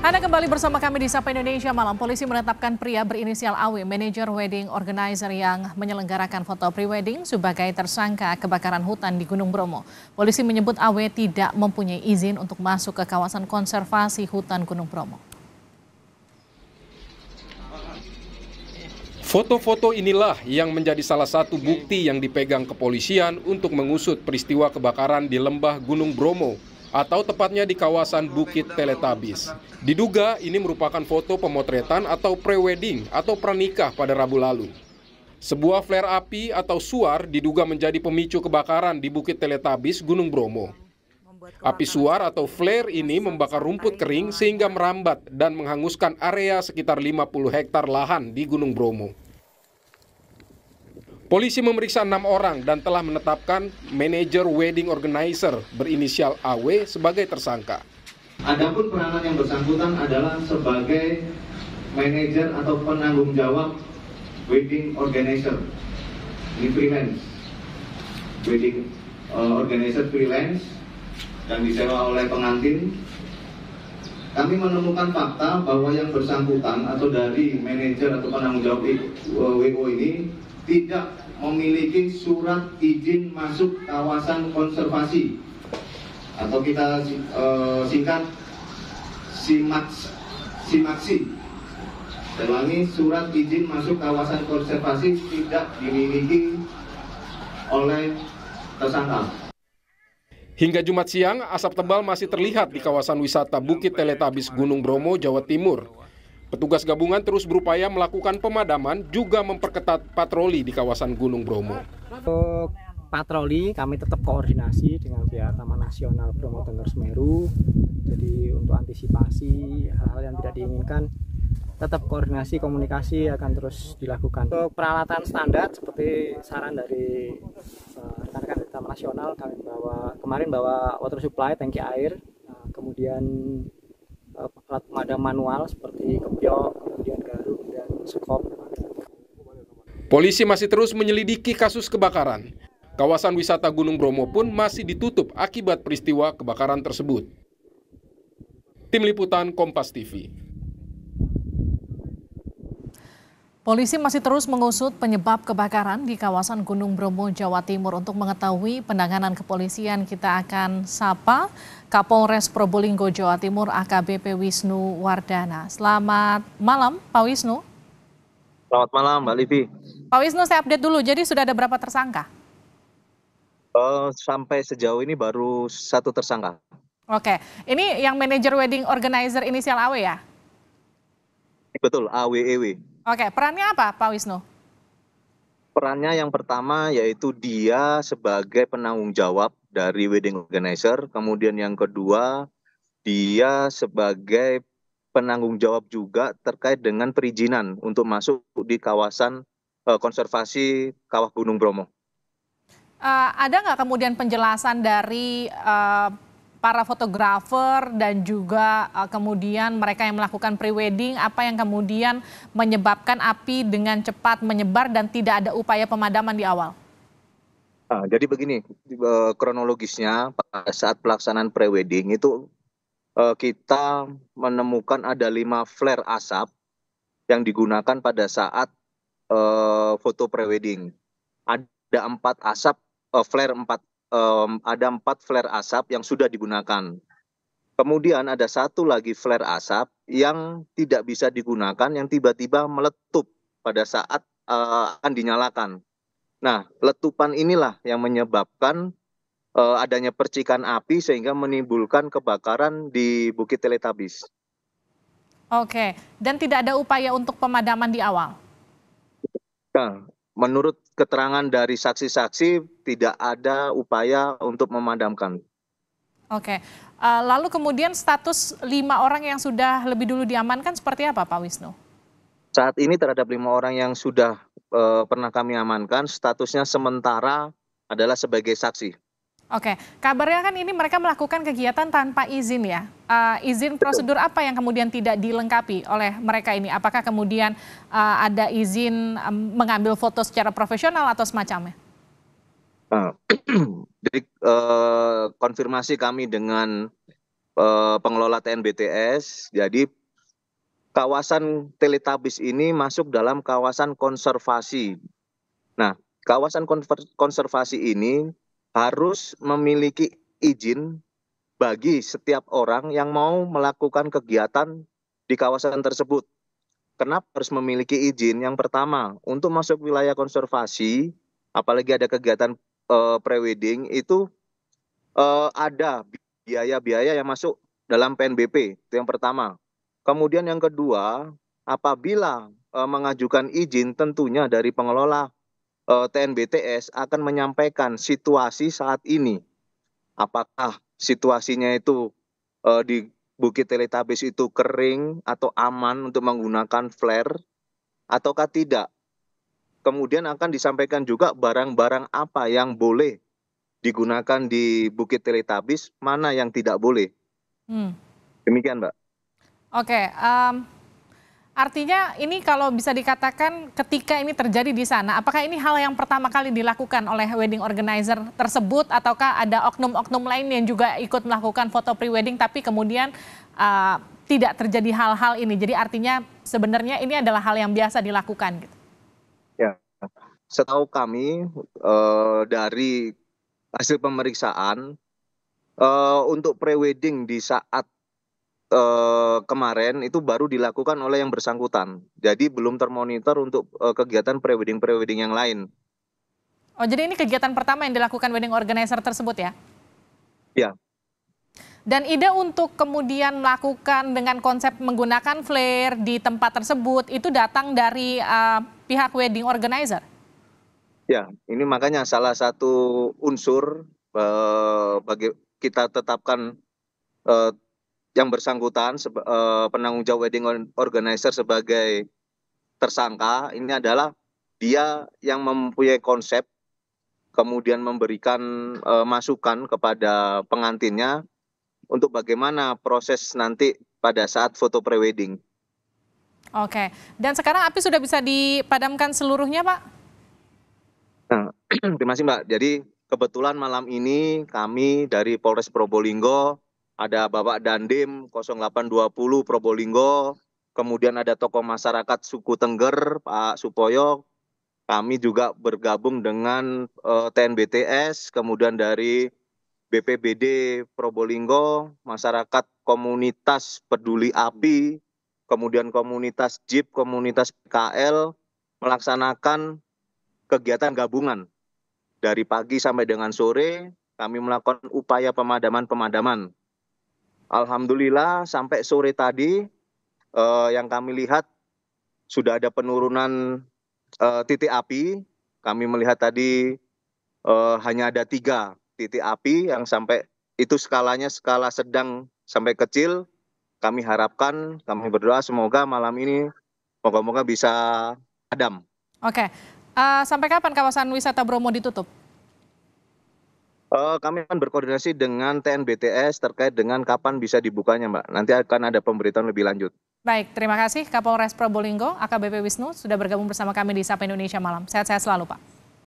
Anda kembali bersama kami di Sapa Indonesia Malam. Polisi menetapkan pria berinisial AW, manajer wedding organizer yang menyelenggarakan foto prewedding sebagai tersangka kebakaran hutan di Gunung Bromo. Polisi menyebut AW tidak mempunyai izin untuk masuk ke kawasan konservasi hutan Gunung Bromo. Foto-foto inilah yang menjadi salah satu bukti yang dipegang kepolisian untuk mengusut peristiwa kebakaran di lembah Gunung Bromo atau tepatnya di kawasan Bukit Teletabis. Diduga ini merupakan foto pemotretan atau prewedding atau pranikah pada Rabu lalu. Sebuah flare api atau suar diduga menjadi pemicu kebakaran di Bukit Teletabis, Gunung Bromo. Api suar atau flare ini membakar rumput kering sehingga merambat dan menghanguskan area sekitar 50 hektar lahan di Gunung Bromo. Polisi memeriksa enam orang dan telah menetapkan manajer wedding organizer berinisial AW sebagai tersangka. Adapun peranan yang bersangkutan adalah sebagai manajer atau penanggung jawab wedding organizer di freelance. Wedding uh, organizer freelance dan disewa oleh pengantin. Kami menemukan fakta bahwa yang bersangkutan atau dari manajer atau penanggung jawab eh, WO ini tidak memiliki surat izin masuk kawasan konservasi atau kita e, singkat simaks simaksi. ulangi surat izin masuk kawasan konservasi tidak dimiliki oleh tersangka. Hingga Jumat siang, asap tebal masih terlihat di kawasan wisata Bukit Teletabis Gunung Bromo, Jawa Timur. Petugas gabungan terus berupaya melakukan pemadaman juga memperketat patroli di kawasan Gunung Bromo. Untuk patroli kami tetap koordinasi dengan pihak Taman Nasional Bromo Tengger Semeru. Jadi untuk antisipasi hal-hal yang tidak diinginkan tetap koordinasi komunikasi akan terus dilakukan. Untuk peralatan standar seperti saran dari eh, rekan-rekan uh, Taman Nasional kami bawa kemarin bawa water supply, tangki air, uh, kemudian Eh, alat pemadam manual seperti kepiok, kemudian garuk dan skop. Polisi masih terus menyelidiki kasus kebakaran. Kawasan wisata Gunung Bromo pun masih ditutup akibat peristiwa kebakaran tersebut. Tim Liputan Kompas TV Polisi masih terus mengusut penyebab kebakaran di kawasan Gunung Bromo, Jawa Timur. Untuk mengetahui penanganan kepolisian, kita akan sapa Kapolres Probolinggo, Jawa Timur, AKBP Wisnu Wardana. Selamat malam, Pak Wisnu. Selamat malam, Mbak Livi. Pak Wisnu, saya update dulu. Jadi sudah ada berapa tersangka? Uh, sampai sejauh ini baru satu tersangka. Oke, ini yang manajer wedding organizer inisial AW ya? Betul, AWEW. E Oke, perannya apa Pak Wisnu? Perannya yang pertama yaitu dia sebagai penanggung jawab dari wedding organizer, kemudian yang kedua dia sebagai penanggung jawab juga terkait dengan perizinan untuk masuk di kawasan eh, konservasi kawah Gunung Bromo. Uh, ada nggak kemudian penjelasan dari uh, para fotografer dan juga uh, kemudian mereka yang melakukan pre-wedding apa yang kemudian menyebabkan api dengan cepat menyebar dan tidak ada upaya pemadaman di awal? Nah, jadi begini eh, kronologisnya saat pelaksanaan pre-wedding itu eh, kita menemukan ada lima flare asap yang digunakan pada saat uh, foto pre-wedding. Ada empat asap flare empat um, ada empat flare asap yang sudah digunakan. Kemudian ada satu lagi flare asap yang tidak bisa digunakan, yang tiba-tiba meletup pada saat uh, akan dinyalakan. Nah, letupan inilah yang menyebabkan uh, adanya percikan api sehingga menimbulkan kebakaran di Bukit Teletabis. Oke, dan tidak ada upaya untuk pemadaman di awal? Nah, menurut keterangan dari saksi-saksi tidak ada upaya untuk memadamkan. Oke, eh, lalu kemudian status lima orang yang sudah lebih dulu diamankan seperti apa Pak Wisnu? Saat ini terhadap lima orang yang sudah uh, pernah kami amankan, statusnya sementara adalah sebagai saksi. Oke, kabarnya kan ini mereka melakukan kegiatan tanpa izin ya. Uh, izin prosedur apa yang kemudian tidak dilengkapi oleh mereka ini? Apakah kemudian uh, ada izin um, mengambil foto secara profesional atau semacamnya? Uh, jadi uh, konfirmasi kami dengan uh, pengelola TNBTS, jadi kawasan Teletabis ini masuk dalam kawasan konservasi. Nah, kawasan konservasi ini harus memiliki izin bagi setiap orang yang mau melakukan kegiatan di kawasan tersebut. Kenapa harus memiliki izin? Yang pertama, untuk masuk wilayah konservasi, apalagi ada kegiatan uh, prewedding itu uh, ada biaya-biaya yang masuk dalam PNBP. Itu yang pertama. Kemudian yang kedua, apabila uh, mengajukan izin tentunya dari pengelola Eh, TNBTS akan menyampaikan situasi saat ini. Apakah situasinya itu uh, di Bukit Teletabis itu kering atau aman untuk menggunakan flare ataukah tidak. Kemudian akan disampaikan juga barang-barang apa yang boleh digunakan di Bukit Teletabis, mana yang tidak boleh. Hmm. Demikian, Mbak. Oke, okay, um, Artinya ini kalau bisa dikatakan ketika ini terjadi di sana, apakah ini hal yang pertama kali dilakukan oleh wedding organizer tersebut ataukah ada oknum-oknum lain yang juga ikut melakukan foto prewedding tapi kemudian uh, tidak terjadi hal-hal ini. Jadi artinya sebenarnya ini adalah hal yang biasa dilakukan gitu. Ya. Setahu kami uh, dari hasil pemeriksaan uh, untuk prewedding di saat Eh, kemarin itu baru dilakukan oleh yang bersangkutan. Jadi belum termonitor untuk eh, kegiatan pre-wedding yang lain. Oh, jadi ini kegiatan pertama yang dilakukan wedding organizer tersebut ya? Ya. Dan ide untuk kemudian melakukan dengan konsep menggunakan flare di tempat tersebut itu datang dari uh, pihak wedding organizer. Ya, ini makanya salah satu unsur uh, bagi kita tetapkan uh, yang bersangkutan eh, penanggung jawab wedding organizer sebagai tersangka ini adalah dia yang mempunyai konsep kemudian memberikan eh, masukan kepada pengantinnya untuk bagaimana proses nanti pada saat foto prewedding. Oke, dan sekarang api sudah bisa dipadamkan seluruhnya, Pak? Nah, terima kasih, Mbak. Jadi kebetulan malam ini kami dari Polres Probolinggo ada Bapak Dandim 0820 Probolinggo, kemudian ada tokoh masyarakat suku Tengger Pak Supoyo. Kami juga bergabung dengan uh, eh, TNBTS, kemudian dari BPBD Probolinggo, masyarakat komunitas peduli api, kemudian komunitas JIP, komunitas PKL melaksanakan kegiatan gabungan dari pagi sampai dengan sore kami melakukan upaya pemadaman-pemadaman alhamdulillah sampai sore tadi eh, yang kami lihat sudah ada penurunan eh, titik api. Kami melihat tadi eh, hanya ada tiga titik api yang sampai itu skalanya skala sedang sampai kecil. Kami harapkan, kami berdoa semoga malam ini moga-moga bisa padam. Oke, uh, sampai kapan kawasan wisata Bromo ditutup? Eh, kami akan berkoordinasi dengan TNBTS terkait dengan kapan bisa dibukanya, Mbak. Nanti akan ada pemberitaan lebih lanjut. Baik, terima kasih Kapolres Probolinggo, AKBP Wisnu, sudah bergabung bersama kami di Sapa Indonesia Malam. Sehat-sehat selalu, Pak.